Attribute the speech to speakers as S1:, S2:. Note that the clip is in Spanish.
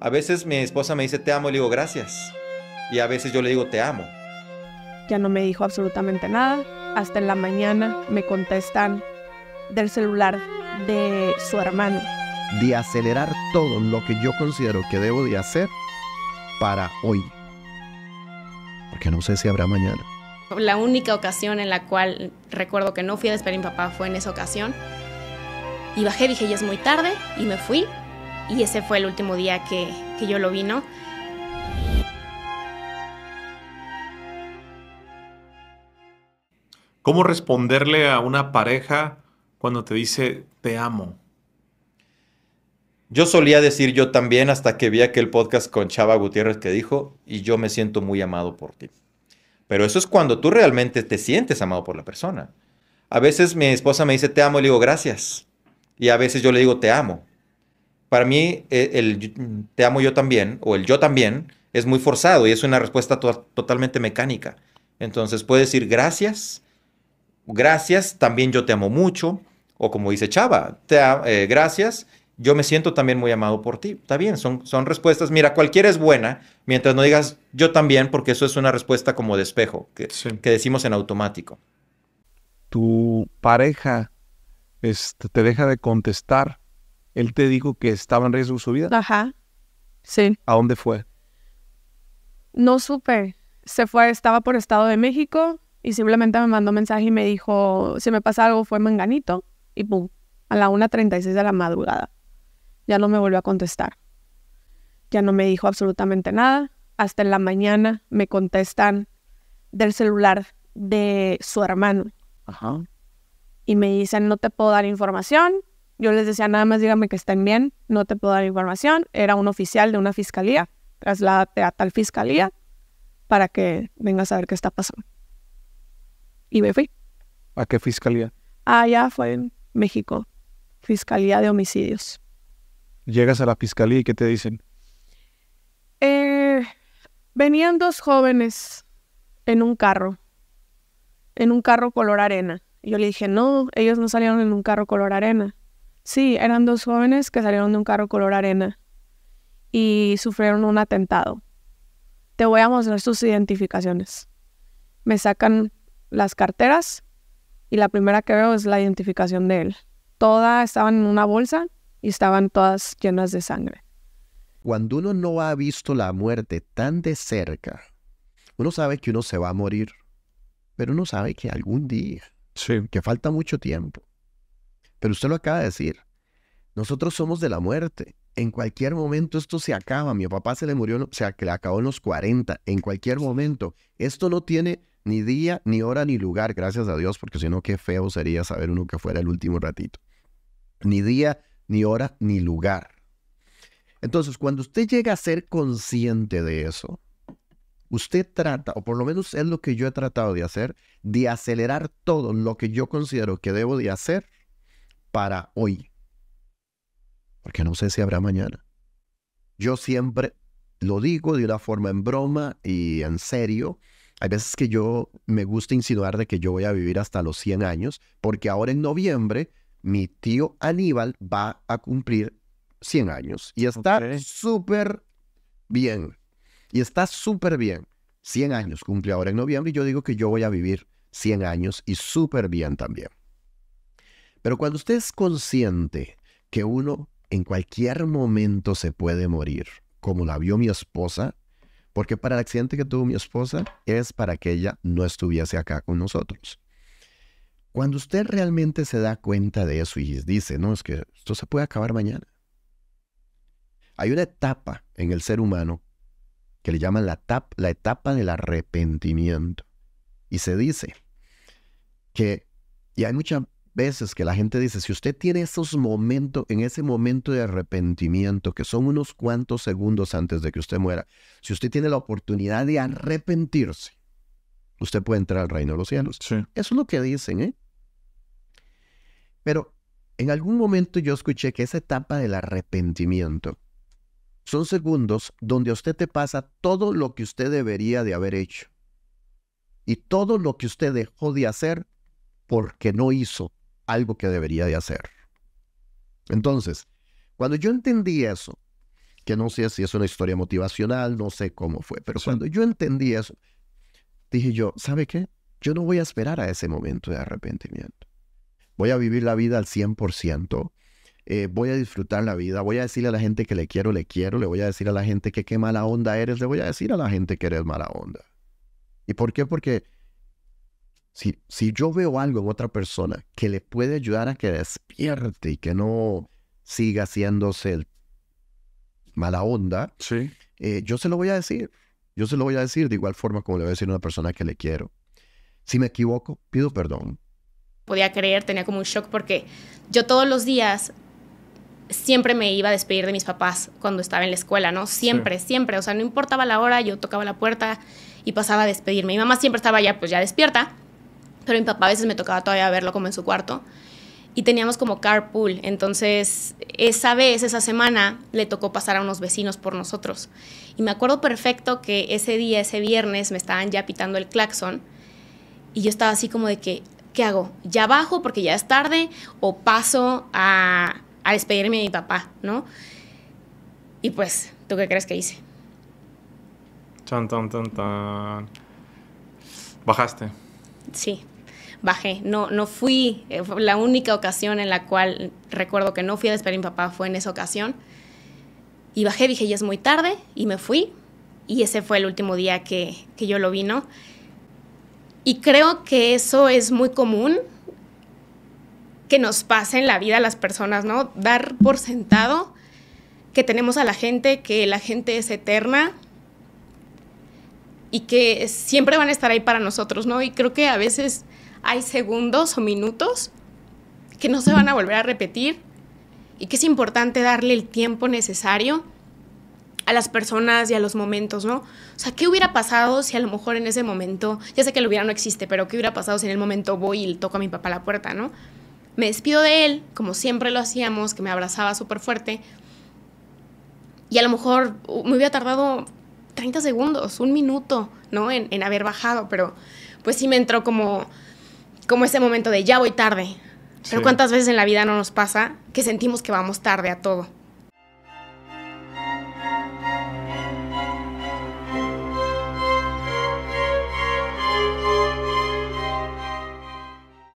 S1: A veces mi esposa me dice te amo y le digo gracias. Y a veces yo le digo te amo.
S2: Ya no me dijo absolutamente nada. Hasta en la mañana me contestan del celular de su hermano.
S1: De acelerar todo lo que yo considero que debo de hacer para hoy. Porque no sé si habrá mañana.
S3: La única ocasión en la cual recuerdo que no fui a despedir a mi papá fue en esa ocasión. Y bajé, dije, ya es muy tarde, y me fui y ese fue el último día que, yo lo vino.
S1: ¿Cómo responderle a una pareja cuando te dice te amo? Yo solía decir yo también hasta que vi aquel podcast con Chava Gutiérrez que dijo, y yo me siento muy amado por ti. Pero eso es cuando tú realmente te sientes amado por la persona. A veces mi esposa me dice te amo y le digo gracias. Y a veces yo le digo te amo para mí eh, el te amo yo también o el yo también es muy forzado y es una respuesta totalmente mecánica. Entonces puedes decir gracias, gracias, también yo te amo mucho, o como dice Chava, te, eh, gracias, yo me siento también muy amado por ti. Está bien, son, son respuestas. Mira, cualquiera es buena, mientras no digas yo también, porque eso es una respuesta como de espejo, que, que decimos en automático. Tu pareja
S2: este, te deja de contestar él te dijo que estaba en riesgo su vida. Ajá. Sí. ¿A dónde fue? No supe. Se fue, estaba por Estado de México y simplemente me mandó mensaje y me dijo, si me pasa algo fue manganito. Y pum, a la 1.36 de la madrugada. Ya no me volvió a contestar. Ya no me dijo absolutamente nada. Hasta en la mañana me contestan del celular de su hermano. Ajá. Y me dicen, no te puedo dar información, yo les decía, nada más dígame que estén bien, no te puedo dar información. Era un oficial de una fiscalía, trasládate a tal fiscalía para que vengas a ver qué está pasando. Y me fui.
S1: ¿A qué fiscalía?
S2: Allá ah, fue en México, Fiscalía de Homicidios.
S1: ¿Llegas a la fiscalía y qué te dicen?
S2: Eh, venían dos jóvenes en un carro, en un carro color arena. yo le dije, no, ellos no salieron en un carro color arena. Sí, eran dos jóvenes que salieron de un carro color arena y sufrieron un atentado. Te voy a mostrar sus identificaciones. Me sacan las carteras y la primera que veo es la identificación de él. Todas estaban en una bolsa y estaban todas llenas de sangre.
S1: Cuando uno no ha visto la muerte tan de cerca, uno sabe que uno se va a morir, pero uno sabe que algún día, que falta mucho tiempo. Pero usted lo acaba de decir. Nosotros somos de la muerte. En cualquier momento esto se acaba. Mi papá se le murió, o sea, que le acabó en los 40. En cualquier momento. Esto no tiene ni día, ni hora, ni lugar, gracias a Dios, porque si no, qué feo sería saber uno que fuera el último ratito. Ni día, ni hora, ni lugar. Entonces, cuando usted llega a ser consciente de eso, usted trata, o por lo menos es lo que yo he tratado de hacer, de acelerar todo lo que yo considero que debo de hacer para hoy. Porque no sé si habrá mañana. Yo siempre lo digo de una forma en broma y en serio. Hay veces que yo me gusta insinuar de que yo voy a vivir hasta los 100 años, porque ahora en noviembre mi tío Aníbal va a cumplir 100 años y está súper bien. Y está súper bien. 100 años cumple ahora en noviembre y yo digo que yo voy a vivir 100 años y súper bien también. Pero cuando usted es consciente que uno en cualquier momento se puede morir, como la vio mi esposa, porque para el accidente que tuvo mi esposa es para que ella no estuviese acá con nosotros. Cuando usted realmente se da cuenta de eso y dice, no, es que esto se puede acabar mañana. Hay una etapa en el ser humano que le llaman la, etapa, la etapa del arrepentimiento. Y se dice que, y hay mucha veces que la gente dice, si usted tiene esos momentos, en ese momento de arrepentimiento, que son unos cuantos segundos antes de que usted muera, si usted tiene la oportunidad de arrepentirse, usted puede entrar al reino de los cielos. Eso es lo que dicen, ¿eh? Pero en algún momento yo escuché que esa etapa del arrepentimiento son segundos donde a usted te pasa todo lo que usted debería de haber hecho y todo lo que usted dejó de hacer porque no hizo algo que debería de hacer. Entonces, cuando yo entendí eso, que no sé si es una historia motivacional, no sé cómo fue, pero cuando yo entendí eso, dije yo, ¿sabe qué? Yo no voy a esperar a ese momento de arrepentimiento. Voy a vivir la vida al 100%. Eh, voy a disfrutar la vida, voy a decirle a la gente que le quiero, le quiero, le voy a decir a la gente que qué mala onda eres, le voy a decir a la gente que eres mala onda. ¿Y por qué? Porque si, yo veo algo en otra persona que le puede ayudar a que despierte y que no siga haciéndose mala onda, sí. Eh, yo se lo voy a decir. Yo se lo voy a decir de igual forma como le voy a decir a una persona que le quiero. Si me equivoco, pido perdón.
S3: Podía creer, tenía como un shock porque yo todos los días siempre me iba a despedir de mis papás cuando estaba en la escuela, ¿no? Siempre, siempre. O sea, no importaba la hora, yo tocaba la puerta y pasaba a despedirme. Mi mamá siempre estaba ya, pues ya despierta pero mi papá a veces me tocaba todavía verlo como en su cuarto. Y teníamos como carpool, entonces esa vez, esa semana, le tocó pasar a unos vecinos por nosotros. Y me acuerdo perfecto que ese día, ese viernes, me estaban ya pitando el claxon y yo estaba así como de que, ¿qué hago? ¿Ya bajo porque ya es tarde o paso a, despedirme de mi papá, no? Y pues, ¿tú qué crees que hice?
S1: Chan tan, tan, tan. Bajaste.
S3: Sí bajé. No, no fui, eh, la única ocasión en la cual recuerdo que no fui a despedir a mi papá fue en esa ocasión. Y bajé, dije, ya es muy tarde, y me fui. Y ese fue el último día que, yo lo vino Y creo que eso es muy común que nos pase en la vida a las personas, ¿no? Dar por sentado que tenemos a la gente, que la gente es eterna y que siempre van a estar ahí para nosotros, ¿no? Y creo que a veces hay segundos o minutos que no se van a volver a repetir y que es importante darle el tiempo necesario a las personas y a los momentos, ¿no? O sea, ¿qué hubiera pasado si a lo mejor en ese momento, ya sé que lo hubiera no existe, pero qué hubiera pasado si en el momento voy y toco a mi papá a la puerta, ¿no? Me despido de él, como siempre lo hacíamos, que me abrazaba súper fuerte, y a lo mejor uh, me hubiera tardado 30 segundos, un minuto, ¿no? En, en haber bajado, pero pues sí me entró como como ese momento de ya voy tarde. Pero cuántas veces en la vida no nos pasa que sentimos que vamos tarde a todo.